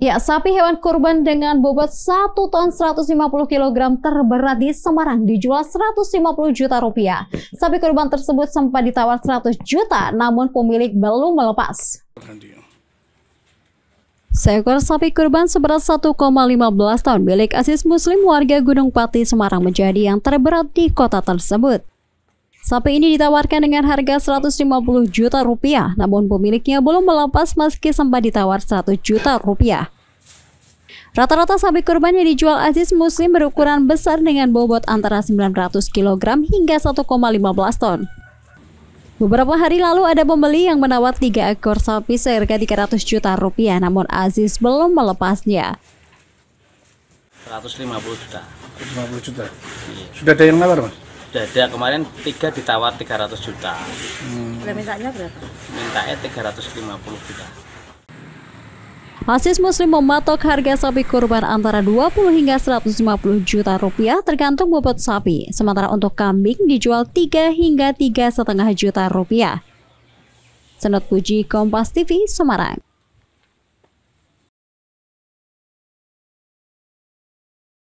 Ya, sapi hewan kurban dengan bobot 1 ton 150 kg terberat di Semarang dijual 150 juta rupiah. Sapi kurban tersebut sempat ditawar 100 juta, namun pemilik belum melepas. Seekor sapi kurban seberat 1,15 ton milik Asis Muslim warga Gunung Pati, Semarang menjadi yang terberat di kota tersebut. Sapi ini ditawarkan dengan harga 150 juta rupiah, namun pemiliknya belum melepas meski sempat ditawar 100 juta rupiah. Rata-rata sapi kurban yang dijual Aziz Muslim berukuran besar dengan bobot antara 900 kg hingga 1,15 ton. Beberapa hari lalu ada pembeli yang menawar 3 ekor sapi seharga 300 juta rupiah, namun Aziz belum melepasnya. 150 juta. 150 juta. Sudah ada yang nawar, Mas? dada kemarin tiga ditawar 300 juta hmm. mintanya berapa? mintanya 350 juta Asis Muslim mematok harga sapi kurban antara 20 hingga 150 juta rupiah tergantung bobot sapi, sementara untuk kambing dijual 3 hingga 3,5 juta rupiah. Senot Puji Kompas TV, Semarang.